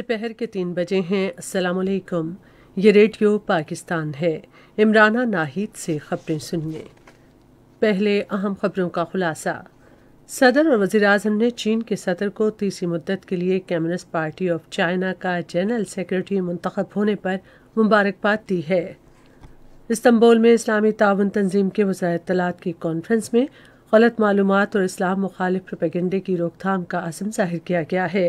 दोपहर के तीन बजे हैं असलकुम ये रेडियो पाकिस्तान है इमराना नाहिद से खबरें सुनिए पहले अहम खबरों का खुलासा सदर और वजीर अजम ने चीन के सदर को तीसरी मुद्दत के लिए कम्युनिस्ट पार्टी ऑफ चाइना का जनरल सेक्रेटरी मंतखब होने पर मुबारकबाद दी है इस्तंबुल में इस्लामी ताउन तंजीम के वजाय तलात की कॉन्फ्रेंस में गलत मालूम और इस्लाम मुखालिफ प्रोपेगेंडे की रोकथाम का आजम जाहिर किया गया है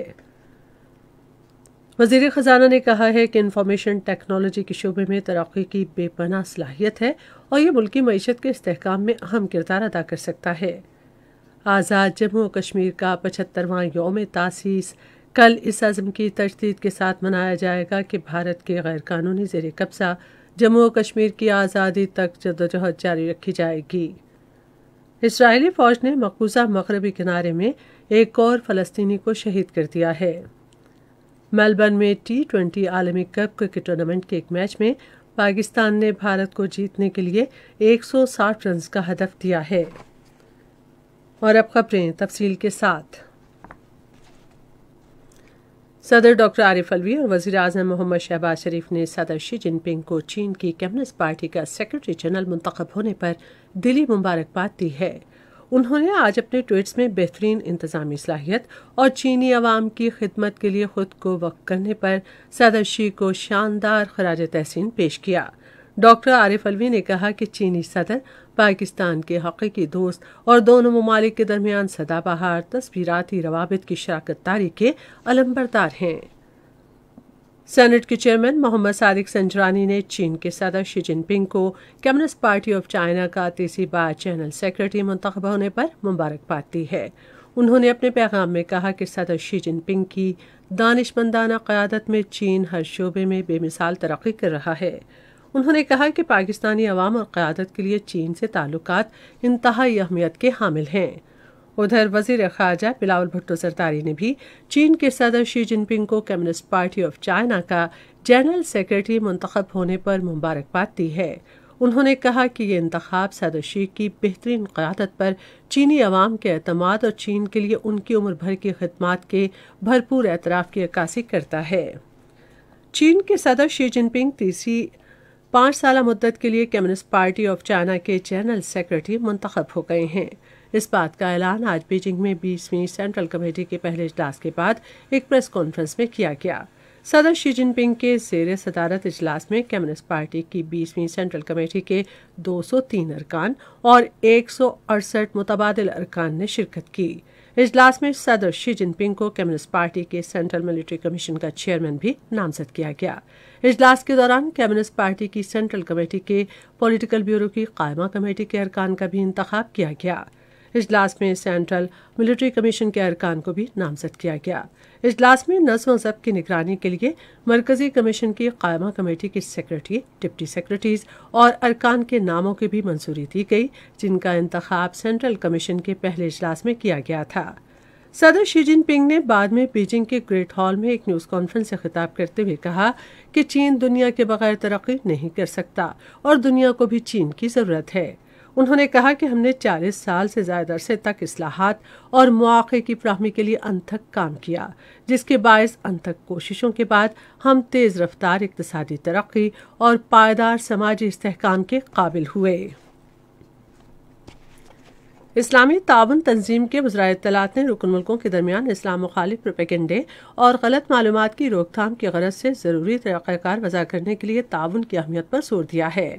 वजीर ख़जाना ने कहा है कि इंफॉर्मेशन टेक्नोलॉजी के शोबे में तरक्की की बेपना सलाहियत है और ये मुल्की मीशत के इसकाम में अहम किरदार अदा कर सकता है आज़ाद जम्मू कश्मीर का पचहत्तरवा योम तासीस कल इस अज़म की तजदीद के साथ मनाया जाएगा कि भारत के गैरकानूनी जेर कब्ज़ा जम्मू कश्मीर की आज़ादी तक जदोजहद जारी रखी जाएगी इसराइली फ़ौज ने मकबूजा मगरबी किनारे में एक और फ़लस्तीनी को शहीद कर दिया है मेलबर्न में टी ट्वेंटी आलमी कप क्रिकेट टूर्नामेंट के एक मैच में पाकिस्तान ने भारत को जीतने के लिए 160 रन का हदफ दिया है और अब खबरें तफसील के साथ सदर डॉक्टर आरिफ अलवी और वजीर अजम मोहम्मद शहबाज शरीफ ने सदर शी जिनपिंग को चीन की कम्युनिस्ट पार्टी का सेक्रेटरी जनरल मुंतखब होने पर दिली मुबारकबाद दी है उन्होंने आज अपने ट्वीट्स में बेहतरीन इंतजामी सलाहियत और चीनी आवाम की खिदमत के लिए खुद को वक्त करने पर शी को शानदार खराज तहसीन पेश किया डॉक्टर आरिफ अलवी ने कहा कि चीनी सदर पाकिस्तान के हकीकी दोस्त और दोनों ममालिक के दरमियान सदाबहार तस्वीराती रवाबित की शराकत तारी के अलम्बरदार हैं सेनेट के चेयरमैन मोहम्मद सादिक संजरानी ने चीन के सदर शी जिनपिंग को कम्युनिस्ट पार्टी ऑफ चाइना का तीसरी बार जनरल सेक्रेटरी मुंतब होने पर मुबारकबाद दी है उन्होंने अपने पैगाम में कहा कि सदर शी जिनपिंग की दानिशमंदाना क्यादत में चीन हर शोबे में बेमिसाल तरक्की कर रहा है उन्होंने कहा कि पाकिस्तानी अवाम और क्यादत के लिए चीन से ताल्लुक इंतहाई अहमियत के हामिल हैं उधर वजीर खारजा बिलावल भुट्टो सरतारी ने भी चीन के सदर शी जिनपिंग को कम्युनिस्ट पार्टी ऑफ चाइना का जनरल सेक्रेटरी मुंतखब होने पर मुबारकबाद दी है उन्होंने कहा कि ये इंतखब सदर शी की बेहतरीन क्यादत पर चीनी अवाम के अतमाद और चीन के लिए उनकी उम्र भर की खदमात के भरपूर एतराफ़ की अक्सी करता है चीन के सदर शी जिनपिंग तीसरी पांच साल मुद्दत के लिए कम्युनिस्ट पार्टी ऑफ चाइना के जनरल सेक्रेटरी मुंतखब हो गए हैं इस बात का ऐलान आज बीजिंग में बीसवीं सेंट्रल कमेटी के पहले इजलास के बाद एक प्रेस कॉन्फ्रेंस में किया गया सदर शी जिनपिंग के जेर सदारत इजलास में कम्युनिस्ट पार्टी की बीसवीं सेंट्रल कमेटी के 203 अरकान और एक मुतबादल अरकान ने शिरकत की इजलास में सदर शी जिनपिंग को कम्युनिस्ट पार्टी के सेंट्रल मिलिट्री कमीशन का चेयरमैन भी नामजद किया गया इजलास के दौरान कम्युनिस्ट पार्टी की सेंट्रल कमेटी के पॉलिटिकल ब्यूरो की कायमा कमेटी के अरकान का भी इंतखब किया गया इजलास में सेंट्रल मिलिट्री कमीशन के अरकान को भी नामजद किया गया इजलास में नज्म जब की निगरानी के लिए मरकजी कमीशन की कायमा कमेटी के सेक्रेटरी डिप्टी सेक्रेटरीज और अरकान के नामों की भी मंजूरी दी गई जिनका इंतखब सेंट्रल कमीशन के पहले इजलास में किया गया था सदर शी जिनपिंग ने बाद में बीजिंग के ग्रेट हॉल में एक न्यूज कॉन्फ्रेंस से खिताब करते हुए कहा कि चीन दुनिया के बगैर तरक्की नहीं कर सकता और दुनिया को भी चीन की जरूरत है उन्होंने कहा कि हमने 40 साल से ज्यादा अरसे तक असलाहत और मौक़े की फ्राहमी के लिए अनथक काम किया जिसके बायस अनथक कोशिशों के बाद हम तेज़ रफ्तार इकतसादी तरक्की और पायदार समाजी इसकाम के काबिल हुए इस्लामी ताबन तंजीम के वजरा तलात ने रुकन मुल्कों के दरमियान इस्लाम मुखालिफ प्रोपेगेंडे और गलत मालूम की रोकथाम की गरज से ज़रूरी तरीक़ाकार वजह करने के लिए ताउन की अहमियत पर जोर दिया है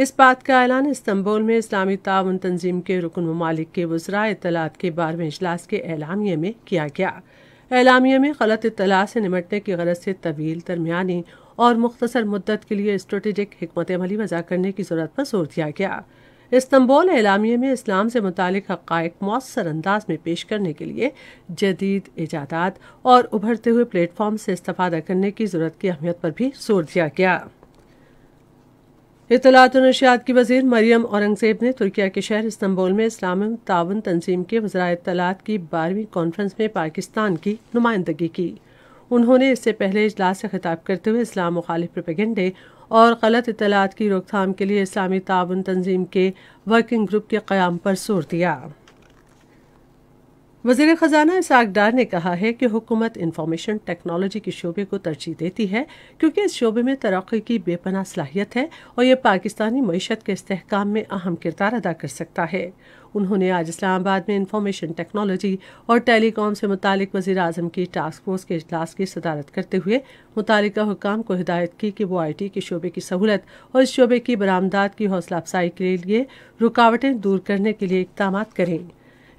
इस बात का ऐलान इस्तंबुल में इस्लामी ताउन तंजीम के रुकन ममालिक के वजरा इतलात के बारहवें अजलास के एलामिये में किया गया एलामिये में गलत इतला से निमटने की गरज से तवील दरमियानी और मुख्तसर मुद्दत के लिए स्ट्रेटेजिक हमत अमली वजह करने की जरूरत पर जोर दिया गया इस्तंबुल एलामिये में इस्लाम से मुतक हक़ मौसर अंदाज में पेश करने के लिए जदीद ईजादात और उभरते हुए प्लेटफॉर्म से इस्तफादा करने की जरूरत की अहमियत पर भी जोर दिया गया इतलात नशियात की वजीर मरियम औरंगजेब ने तुर्किया के शहर इस्तंबुल में इस्लाम तावन तंजीम के वजरा इतलात की बारहवीं कॉन्फ्रेंस में पाकिस्तान की नुमाइंदगी की उन्होंने इससे पहले इजलास से खिताब करते हुए इस्लाम मुखालिफ प्रपेगेंडे और गलत इतलात की रोकथाम के लिए इस्लामी तावन तंजीम के वर्किंग ग्रुप के क्याम पर जोर दिया वजीर ख़जाना इसाक डार ने कहा है कि हुकूमत इंफॉर्मेशन टेक्नोलॉजी के शोबे को तरजीह देती है क्योंकि इस शोबे में तरक्की की बेपना सलाहियत है और यह पाकिस्तानी मीशत के इसकाम में अहम किरदार अदा कर सकता है उन्होंने आज इस्लामाबाद में इंफॉर्मेशन टेक्नोलॉजी और टेलीकॉम से मुतल वजी अजम की टास्क फोर्स के अजलास की सदारत करते हुए मुतल हुकाम को हिदायत की कि वो आई टी के शोबे की सहूलत और इस शोबे की बरामदात की हौसला अफजाई के लिए रुकावटें दूर करने के लिए इकदाम करें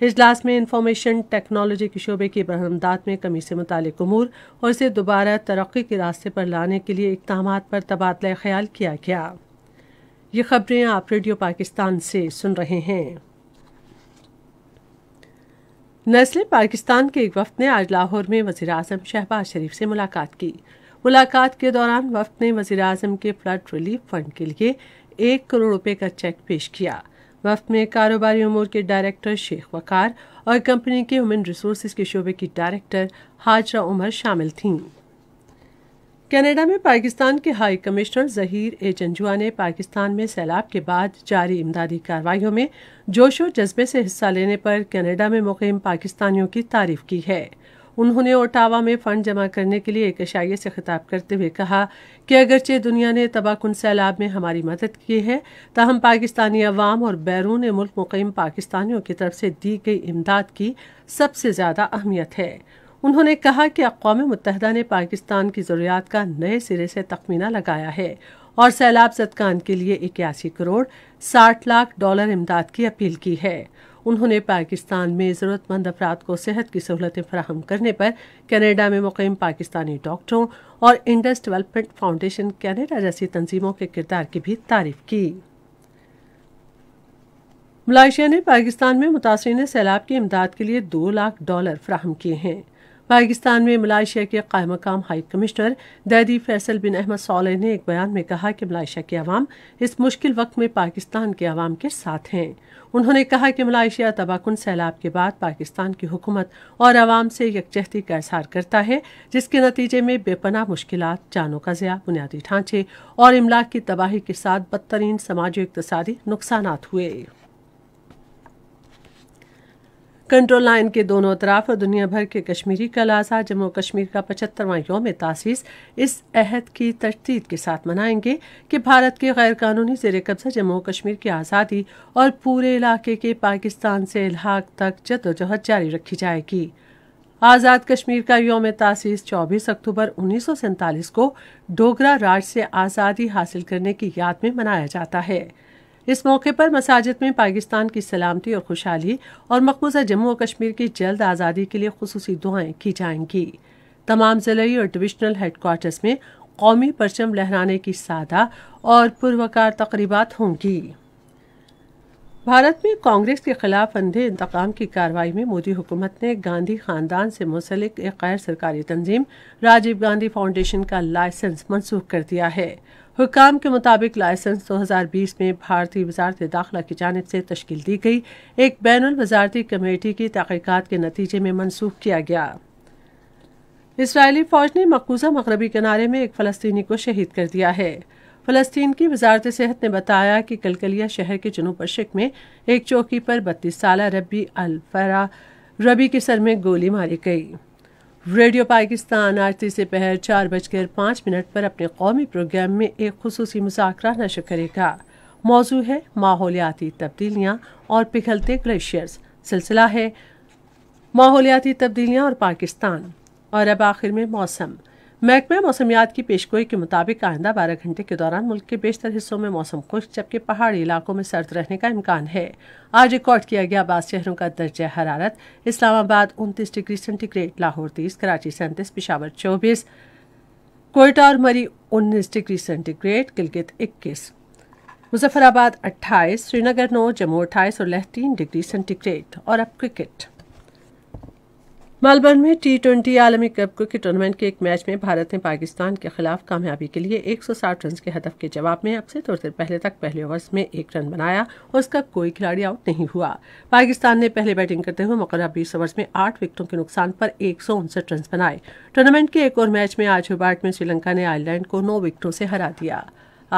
इजलास में इंफॉर्मेशन टेक्नोलॉजी के शोबे की बरहमदात में कमी से मुतल अमूर और इसे दोबारा तरक्की के रास्ते पर लाने के लिए इकदाम पर तबादला ख्याल किया गया ये खबरें आप रेडियो पाकिस्तान से सुन रहे हैं नस्ल पाकिस्तान के एक वफद ने आज लाहौर में वजीर अजम शहबाज शरीफ से मुलाकात की मुलाकात के दौरान वफद ने वजीर अजम के फ्लड रिलीफ फंड के लिए एक करोड़ रुपए का चेक पेश किया वफ में कारोबारी उमूर के डायरेक्टर शेख वकार और कंपनी के ह्यूमन रिसोर्स के शोबे की डायरेक्टर हाजरा उमर शामिल थीं कनाडा में पाकिस्तान के high commissioner Zaheer A Janjua ने पाकिस्तान में सैलाब के बाद जारी इमदादी कार्रवाईों में जोश और जज्बे से हिस्सा लेने पर कनाडा में मुकम पाकिस्तानियों की तारीफ की है उन्होंने ओटावा में फंड जमा करने के लिए एक इशारे से खिताब करते हुए कहा कि अगरचे दुनिया ने तबाहकुन सैलाब में हमारी मदद की है ताहम पाकिस्तानी अवाम और बैरून मुल्क मुकम पाकिस्तानियों की तरफ से दी गई इमदाद की सबसे ज़्यादा अहमियत है उन्होंने कहा कि अकवा मुतहदा ने पाकिस्तान की ज़रूरियात का नए सिरे से तखमीना लगाया है और सैलाब जदकान के लिए इक्यासी करोड़ साठ लाख डॉलर इमदाद की अपील की है उन्होंने पाकिस्तान में ज़रूरतमंद अफराद को सेहत की सहूलतें फराहम करने पर कनाडा में मुकम पाकिस्तानी डॉक्टरों और इंडस डेवलपमेंट फाउंडेशन कनाडा जैसी तंजीमों के किरदार की भी तारीफ की मलाइशिया ने पाकिस्तान में मुतासरी सैलाब की इमदाद के लिए दो लाख डॉलर फ्राहम किए हैं पाकिस्तान में मलाइशिया के कायम मकाम हाई कमिश्नर दैदी फैसल बिन अहमद सोलह ने एक बयान में कहा कि मलाइशिया के अवाम इस मुश्किल वक्त में पाकिस्तान के अवाम के साथ हैं उन्होंने कहा कि मलाइशिया तबाकुन सैलाब के बाद पाकिस्तान की हुकूमत और आवाम से यकजहती का इजहार करता है जिसके नतीजे में बेपना मुश्किल जानों का ज़िया बुनियादी ढांचे और इमलाक की तबाही के साथ बदतरीन समाजी इकतदी नुकसान हुए कंट्रोल लाइन के दोनों तरफ दुनिया भर के कश्मीरी कल आज़ाद जम्मू कश्मीर का पचहत्तरवां योम तासीस इस अहद की तरतीद के साथ मनाएंगे कि भारत के गैर कानूनी जेर कब्जा जम्मू कश्मीर की आज़ादी और पूरे इलाके के पाकिस्तान से इलाक तक जदोजहद जारी रखी जाएगी आज़ाद कश्मीर का योम तासीस 24 अक्टूबर उन्नीस को डोगरा राज से आज़ादी हासिल करने की याद में मनाया जाता है इस मौके पर मसाजिद में पाकिस्तान की सलामती और खुशहाली और मकबूजा जम्मू और कश्मीर की जल्द आज़ादी के लिए खसूस दुआएं की जाएंगी तमाम ज़िलई और डिविजनल हेडकोार्टर्स में कौमी परचम लहराने की सादा और पुरवकार तकरीबा होंगी भारत में कांग्रेस के खिलाफ अंधे इंतकाम की कार्रवाई में मोदी हुकूमत ने गांधी खानदान से मुंसलिक एक गैर सरकारी तंजीम राजीव गांधी फाउंडेशन का लाइसेंस मंसूख कर दिया है हुकाम के मुताबिक लाइसेंस 2020 में भारतीय वजारत दाखिला की जानब से तश्ल दी गई एक बैन वजारती कमेटी की तहकीक़ात के नतीजे में मनसूख किया गया इसराइली फौज ने मकूजा मगरबी किनारे में एक फ़लस्तनी को शहीद कर दिया है फलस्तीन की वजारत सेहत ने बताया कि कलकलिया शहर के जनूब पशिक में एक चौकी पर बत्तीस साल रबी अलफरा रबी के सर में गोली मारी गई रेडियो पाकिस्तान आज तीसरे पहर चार बजकर पाँच मिनट पर अपने कौमी प्रोग्राम में एक खसूस मुजाकरा नशर करेगा मौजू है माहौलियाती तब्दीलियाँ और पिघलते ग्लेशियर्स सिलसिला है माहौलियाती तब्दीलियाँ और पाकिस्तान और अब आखिर में मौसम महकमे मौसमियात की पेशगोई के मुताबिक आइंदा बारह घंटे के दौरान मुल्क के बेशतर हिस्सों में मौसम खुश जबकि पहाड़ी इलाकों में सर्द रहने का इम्कान है आज रिकॉर्ड किया गया बाद शहरों का दर्ज हरारत इस्लामाबाद उनतीस डिग्री सेंटीग्रेड लाहौर तीस कराची सैंतीस पिशावर चौबीस कोयटा और मरी उन्नीस डिग्री सेंटीग्रेड गिलगित इक्कीस मुजफ्फराबाद अट्ठाईस श्रीनगर नौ जम्मू अट्ठाईस और लह तीन डिग्री सेंटीग्रेड और अब क्रिकेट मेलबर्न में टी ट्वेंटी आलमी कप क्रिकेट टूर्नामेंट के एक मैच में भारत ने पाकिस्तान के खिलाफ कामयाबी के लिए 160 रन के हदफ के जवाब में अब से थोड़ी देर पहले तक पहले ओवर्स में एक रन बनाया और उसका कोई खिलाड़ी आउट नहीं हुआ पाकिस्तान ने पहले बैटिंग करते हुए मकर बीस ओवर्स में आठ विकेटों के नुकसान पर एक रन बनाए टूर्नामेंट के एक और मैच में आज हुबार्ट में श्रीलंका ने आयरलैंड को नौ विकेटों से हरा दिया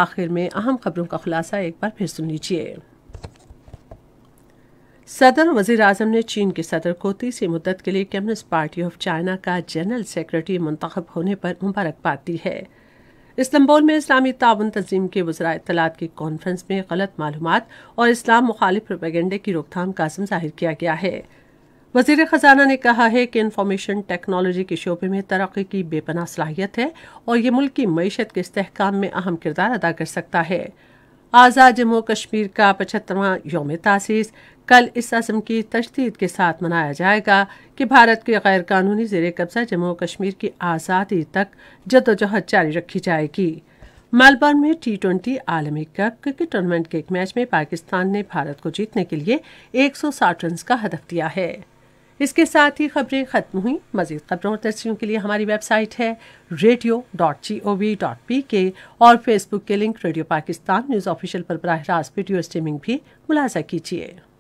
आखिर में अहम खबरों का खुलासा एक बार फिर सुन लीजिए सदर वजीर अजम ने चीन के सदर को तीसरी मुद्दत के लिए कम्युनिस्ट पार्टी ऑफ चाइना का जनरल सेक्रेटरी मंतखब होने पर मुबारकबाद दी है इस्तंबोल में इस्लामी ताउन तंजीम के वजरा इतलात की कॉन्फ्रेंस में गलत मालूम और इस्लाम मुखालिफ प्रोपेगेंडे की रोकथाम का आजम जाहिर किया गया है वजीर खजाना ने कहा है कि इन्फॉर्मेशन टेक्नोलॉजी के शोबे में तरक्की की बेपना सलाहियत है और ये मुल्क की मीशत के इसकाम में अहम किरदार अदा कर सकता है आज़ाद जम्मू कश्मीर का पचहत्तरवां योम तासीस कल इस असम की तशदीद के साथ मनाया जाएगा कि भारत के गैर कानूनी जेर कब्जा जम्मू कश्मीर की आज़ादी तक जदोजहद जारी रखी जाएगी मेलबर्न में टी ट्वेंटी आलमी कप क्रिकेट टूर्नामेंट के एक मैच में पाकिस्तान ने भारत को जीतने के लिए 160 रन का हदफ दिया है इसके साथ ही खबरें ख़त्म हुई मजीद खबरों और तस्वीरों के लिए हमारी वेबसाइट है radio dot G O V dot P K और फेसबुक के link radio Pakistan news official पर बरह रास्त वीडियो स्ट्रीमिंग भी मुलाजा कीजिए